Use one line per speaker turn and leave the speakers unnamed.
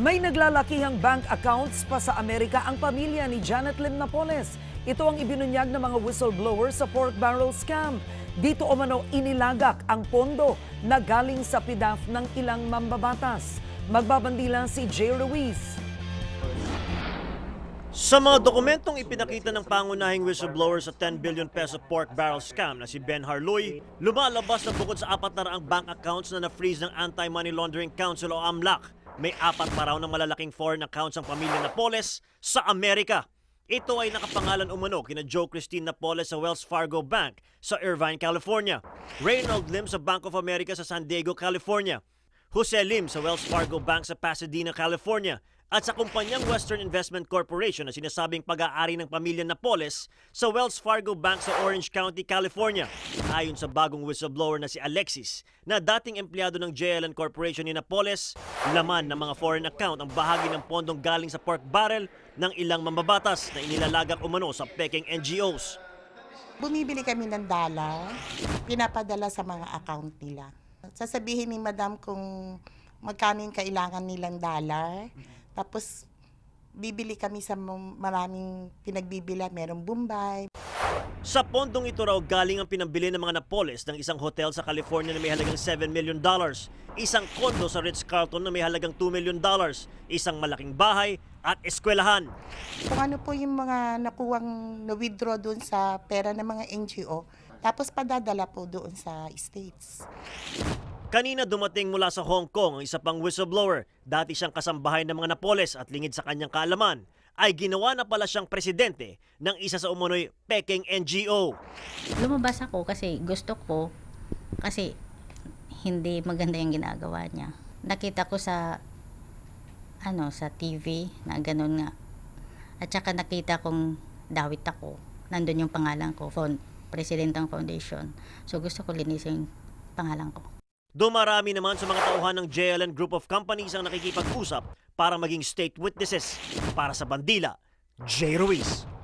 May naglalakihang bank accounts pa sa Amerika ang pamilya ni Janet Lim Napoles. Ito ang ibinunyag ng mga whistleblower sa pork barrel scam. Dito umano inilagak ang pondo na galing sa PIDAF ng ilang mambabatas. Magbabandila si Jay Ruiz. Sa mga dokumentong ipinakita ng pangunahing whistleblower sa 10 billion peso pork barrel scam na si Ben Harloy, lumalabas na bukod sa apat na bank accounts na na-freeze ng Anti-Money Laundering Council o AMLAC, may apat na raw ng malalaking foreign accounts ang pamilya Napoles sa Amerika. Ito ay nakapangalan umano kina Joe Christine Napoles sa Wells Fargo Bank sa Irvine, California. Reynold Lim sa Bank of America sa San Diego, California. Jose Lim sa Wells Fargo Bank sa Pasadena, California at sa kumpanyang Western Investment Corporation na sinasabing pag-aari ng pamilya Napoles sa Wells Fargo Bank sa Orange County, California. Ayon sa bagong whistleblower na si Alexis na dating empleyado ng JLN Corporation ni Napoles, laman ng mga foreign account ang bahagi ng pondong galing sa pork barrel ng ilang mambabatas na inilalagak umano sa peking NGOs.
Bumibili kami ng dala, pinapadala sa mga account nila. Sasabihin ni Madam kung magkano yung kailangan nilang dollar tapos, bibili kami sa maraming pinagbibila. Merong Bombay.
Sa pondong ito raw galing ang pinambili ng mga Napoles ng isang hotel sa California na may halagang 7 million dollars, isang kondo sa Ritz-Carlton na may halagang 2 million dollars, isang malaking bahay at eskwelahan.
Kung ano po yung mga nakuwang na-withdraw doon sa pera ng mga NGO, tapos padadala po doon sa States.
Kanina dumating mula sa Hong Kong ang isa pang whistleblower, dati siyang kasambahay ng mga Napoles at lingid sa kanyang kaalaman, ay ginawa na pala siyang presidente ng isa sa umunoy peking NGO.
Lumabas ako kasi gusto ko kasi hindi maganda yung ginagawa niya. Nakita ko sa ano sa TV na ganun nga. At saka nakita kong dawit ako. Nandun yung pangalan ko, Fond, Presidentang Foundation. So gusto ko linisin yung pangalan ko.
Dumarami naman sa mga tauhan ng JLN Group of Companies ang nakikipag-usap para maging state witnesses para sa bandila,
J. Ruiz.